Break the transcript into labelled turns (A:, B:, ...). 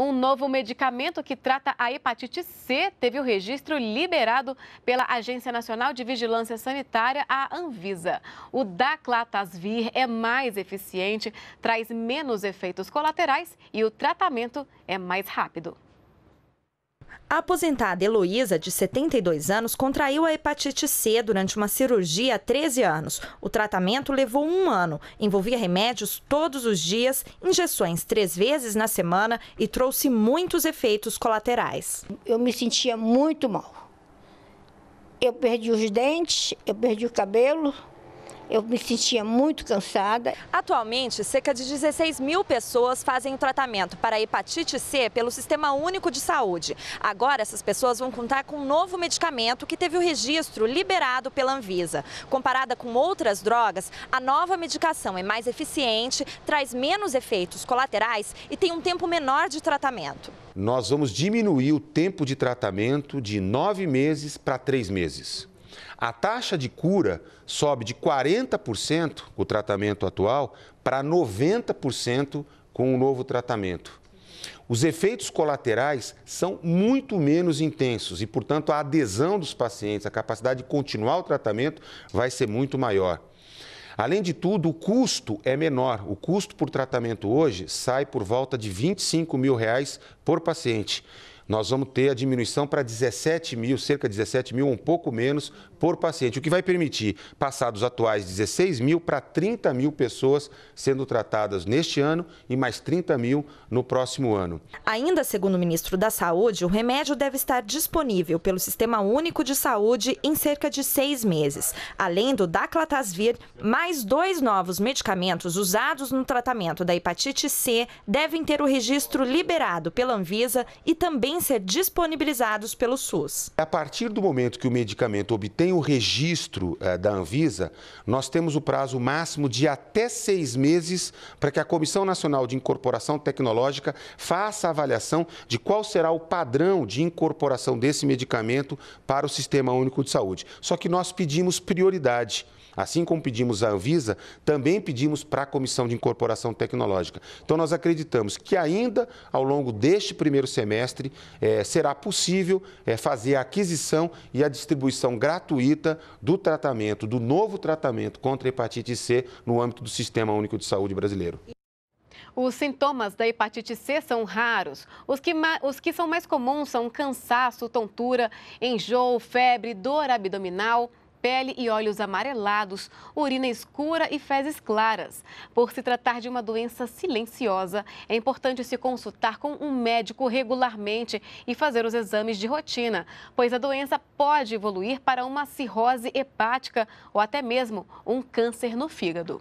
A: Um novo medicamento que trata a hepatite C teve o registro liberado pela Agência Nacional de Vigilância Sanitária, a Anvisa. O Daclatasvir é mais eficiente, traz menos efeitos colaterais e o tratamento é mais rápido.
B: A aposentada Heloísa, de 72 anos, contraiu a hepatite C durante uma cirurgia há 13 anos. O tratamento levou um ano, envolvia remédios todos os dias, injeções três vezes na semana e trouxe muitos efeitos colaterais. Eu me sentia muito mal. Eu perdi os dentes, eu perdi o cabelo, eu me sentia muito cansada. Atualmente, cerca de 16 mil pessoas fazem tratamento para hepatite C pelo Sistema Único de Saúde. Agora, essas pessoas vão contar com um novo medicamento que teve o registro liberado pela Anvisa. Comparada com outras drogas, a nova medicação é mais eficiente, traz menos efeitos colaterais e tem um tempo menor de tratamento.
C: Nós vamos diminuir o tempo de tratamento de nove meses para três meses. A taxa de cura sobe de 40%, o tratamento atual, para 90% com o novo tratamento. Os efeitos colaterais são muito menos intensos e, portanto, a adesão dos pacientes, a capacidade de continuar o tratamento vai ser muito maior. Além de tudo, o custo é menor. O custo por tratamento hoje sai por volta de 25 mil reais por paciente nós vamos ter a diminuição para 17 mil, cerca de 17 mil, um pouco menos por paciente, o que vai permitir passar dos atuais 16 mil para 30 mil pessoas sendo tratadas neste ano e mais 30 mil no próximo ano.
B: Ainda segundo o ministro da Saúde, o remédio deve estar disponível pelo Sistema Único de Saúde em cerca de seis meses, além do Daclatasvir, mais dois novos medicamentos usados no tratamento da hepatite C devem ter o registro liberado pela Anvisa e também podem ser disponibilizados pelo SUS.
C: A partir do momento que o medicamento obtém o registro eh, da Anvisa, nós temos o prazo máximo de até seis meses para que a Comissão Nacional de Incorporação Tecnológica faça a avaliação de qual será o padrão de incorporação desse medicamento para o Sistema Único de Saúde. Só que nós pedimos prioridade. Assim como pedimos à Anvisa, também pedimos para a Comissão de Incorporação Tecnológica. Então, nós acreditamos que ainda ao longo deste primeiro semestre, é, será possível é, fazer a aquisição e a distribuição gratuita do tratamento, do novo tratamento contra a hepatite C no âmbito do Sistema Único de Saúde brasileiro.
A: Os sintomas da hepatite C são raros. Os que, os que são mais comuns são cansaço, tontura, enjoo, febre, dor abdominal, pele e olhos amarelados, urina escura e fezes claras. Por se tratar de uma doença silenciosa, é importante se consultar com um médico regularmente e fazer os exames de rotina, pois a doença pode evoluir para uma cirrose hepática ou até mesmo um câncer no fígado.